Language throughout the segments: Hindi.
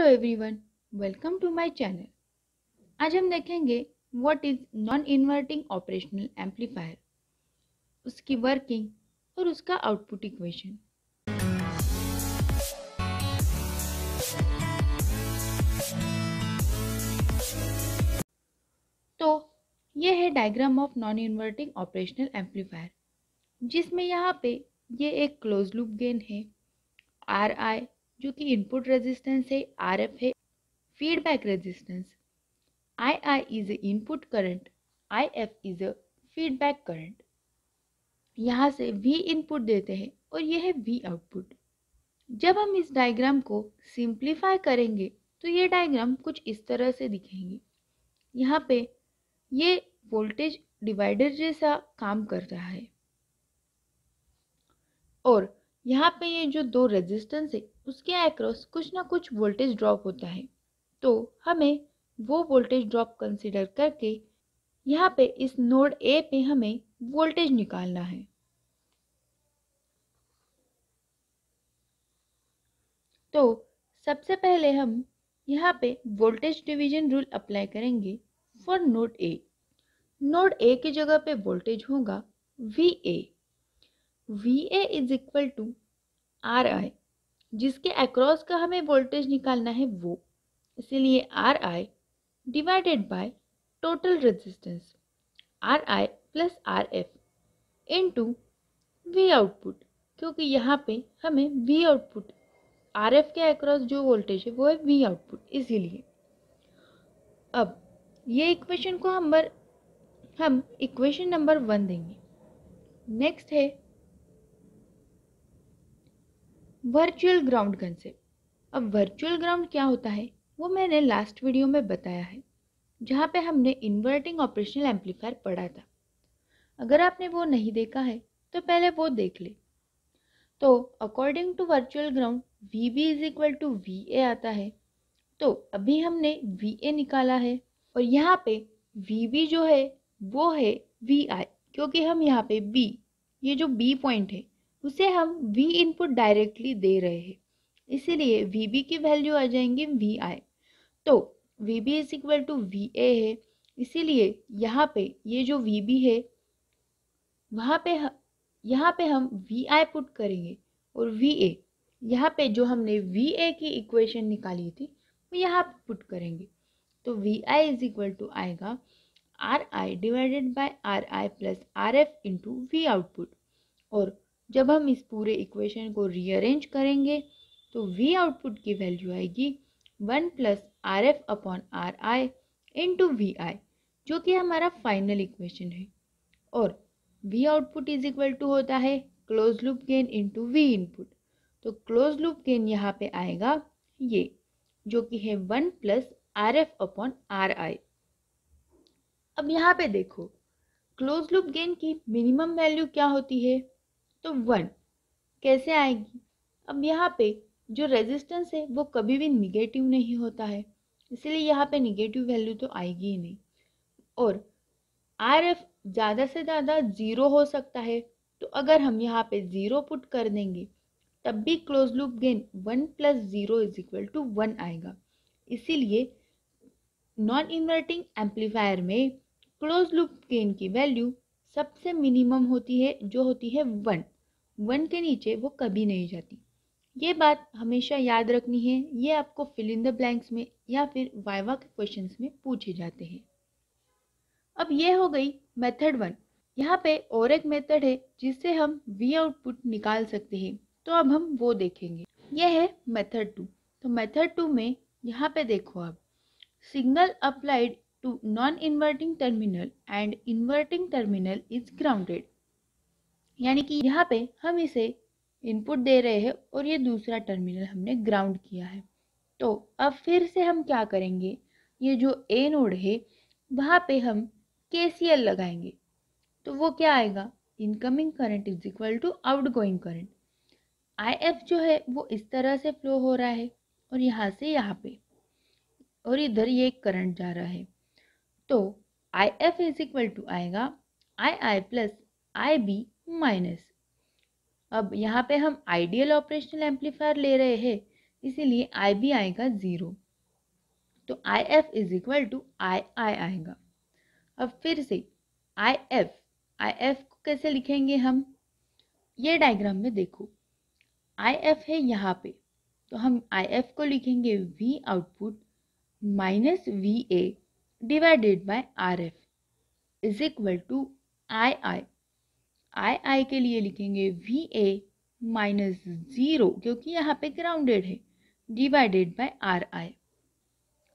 Hello everyone welcome to my channel आज हम देखेंगे what is non inverting operational amplifier उसकी वर्किंग और उसका आउटपुट इक्वेशन तो ये है diagram of non inverting operational amplifier जिसमें यहाँ पे ये एक क्लोज लूप गेन है आर आई जो कि इनपुट रेजिस्टेंस है आर एफ है feedback resistance I I is a input current I F is a feedback current यहाँ से वी इनपुट देते हैं और यह है वी आउटपुट जब हम इस डायग्राम को सिंप्लीफाई करेंगे तो ये डायग्राम कुछ इस तरह से दिखेंगे यहाँ पे ये वोल्टेज डिवाइडर जैसा काम कर रहा है और यहाँ पे ये जो दो रेजिस्टेंस है उसके एक्रॉस कुछ ना कुछ वोल्टेज ड्रॉप होता है तो हमें वो वोल्टेज ड्रॉप कंसिडर करके यहाँ पे इस नोड ए पे हमें वोल्टेज निकालना है तो सबसे पहले हम यहाँ पे वोल्टेज डिवीजन रूल अप्लाई करेंगे for node A node A की जगह पे वोल्टेज होगा V A V A is equal to R I जिसके अक्रॉस का हमें वोल्टेज निकालना है वो इसीलिए R I divided by total resistance R I plus R F into V output क्योंकि यहाँ पे हमें वी आउटपुट आर एफ के अक्रॉस जो वोल्टेज है वो है वी आउटपुट इसीलिए अब ये इक्वेशन को हम हम इक्वेशन नंबर वन देंगे नेक्स्ट है वर्चुअल ग्राउंड कंसेप्ट अब वर्चुअल ग्राउंड क्या होता है वो मैंने लास्ट वीडियो में बताया है जहाँ पे हमने इन्वर्टिंग ऑपरेशनल एम्पलीफायर पढ़ा था अगर आपने वो नहीं देखा है तो पहले वो देख ले तो according to virtual ground V B is equal to V A आता है तो अभी हमने वी ए निकाला है और यहाँ पे वी बी जो है वो है वी आई क्योंकि हम यहाँ पे बी ये जो बी पॉइंट है उसे हम वी इनपुट डायरेक्टली दे रहे हैं इसीलिए वी बी की वैल्यू आ जाएंगी वी आई तो V B is equal to V A है इसीलिए यहाँ पे ये जो वी बी है वहाँ पे यहाँ पे हम वी आई पुट करेंगे और वी ए यहाँ पे जो हमने वी ए की इक्वेशन निकाली थी वो यहाँ पुट करेंगे तो V I is equal to आएगा R I divided by R I plus R F into V output और जब हम इस पूरे इक्वेशन को रीअरेंज करेंगे तो वी आउटपुट की वैल्यू आएगी one plus R F upon R I into V I जो कि हमारा फाइनल इक्वेशन है और V output is equal to होता है close loop gain into V input तो क्लोज लूप गेन यहाँ पे आएगा ये जो कि है one plus R F upon R I अब यहाँ पे देखो क्लोज लूप गेन की मिनिमम वैल्यू क्या होती है तो वन कैसे आएगी अब यहाँ पे जो रेजिस्टेंस है वो कभी भी निगेटिव नहीं होता है इसलिए यहाँ पे निगेटिव वैल्यू तो आएगी ही नहीं और आर एफ ज़्यादा से ज़्यादा ज़ीरो हो सकता है तो अगर हम यहाँ पे ज़ीरो पुट कर देंगे तब भी close loop gain one plus zero is equal to one आएगा इसीलिए नॉन इन्वर्टिंग एम्पलीफायर में क्लोज लूप गेन की वैल्यू सबसे मिनिमम होती है जो होती है वन वन के नीचे वो कभी नहीं जाती ये बात हमेशा याद रखनी है ये आपको फिल इन द ब्लैंक्स में या फिर वाइवा के क्वेश्चन में पूछे जाते हैं अब ये हो गई मेथड वन यहाँ पे और एक मेथड है जिससे हम वी आउटपुट निकाल सकते हैं तो अब हम वो देखेंगे यह है मेथड टू तो मेथड टू में यहाँ पे देखो आप signal applied to non-inverting terminal and inverting terminal is grounded. यानी कि यहाँ पे हम इसे इनपुट दे रहे हैं और ये दूसरा टर्मिनल हमने ग्राउंड किया है तो अब फिर से हम क्या करेंगे ये जो ए नोड है वहाँ पे हम के लगाएंगे तो वो क्या आएगा incoming current is equal to outgoing current I F जो है वो इस तरह से फ्लो हो रहा है और यहाँ से यहाँ पे और इधर ये करंट जा रहा है तो I F is equal to आएगा I I plus I B minus अब यहाँ पे हम आइडियल ऑपरेशनल एम्पलीफायर ले रहे हैं इसीलिए आई बी आएगा ज़ीरो तो I F is equal to I I आएगा अब फिर से आई एफ आई एफ को कैसे लिखेंगे हम ये डायग्राम में देखो आई एफ है यहाँ पे तो हम आई एफ को लिखेंगे V output minus V A divided by R F is equal to I I I I के लिए लिखेंगे वी ए माइनस ज़ीरो क्योंकि यहाँ पे ग्राउंडेड है डिवाइडेड बाय आर आई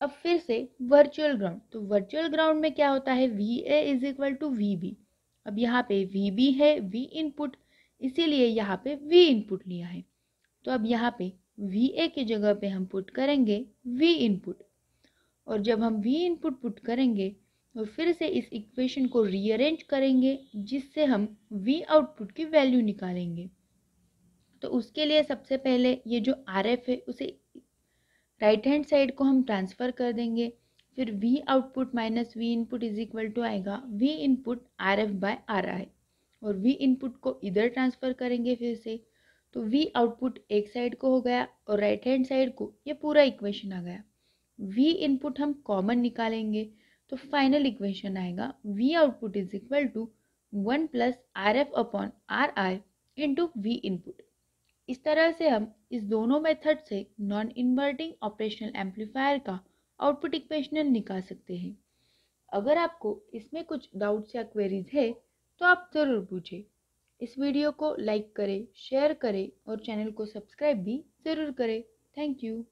अब फिर से वर्चुअल ग्राउंड तो वर्चुअल ग्राउंड में क्या होता है V A is equal to V B अब यहाँ पे वी बी है वी इनपुट इसीलिए यहाँ पे वी इनपुट लिया है तो अब यहाँ पे वी ए की जगह पे हम पुट करेंगे वी इनपुट और जब हम वी इनपुट पुट करेंगे और तो फिर से इस इक्वेशन को रीअरेंज करेंगे जिससे हम वी आउटपुट की वैल्यू निकालेंगे तो उसके लिए सबसे पहले ये जो आर एफ है उसे राइट हैंड साइड को हम ट्रांसफ़र कर देंगे फिर V output minus V input is equal to आएगा V input R F by R I और वी इनपुट को इधर ट्रांसफ़र करेंगे फिर से तो वी आउटपुट एक साइड को हो गया और राइट हैंड साइड को ये पूरा इक्वेशन आ गया वी इनपुट हम कॉमन निकालेंगे तो फाइनल इक्वेशन आएगा V output is equal to one plus R F upon R I into V input इस तरह से हम इस दोनों मेथड से नॉन इन्वर्टिंग ऑपरेशनल एम्पलीफायर का आउटपुट इक्वेशन निकाल सकते हैं अगर आपको इसमें कुछ डाउट्स या क्वेरीज है तो आप ज़रूर पूछें इस वीडियो को लाइक करें शेयर करें और चैनल को सब्सक्राइब भी ज़रूर करें थैंक यू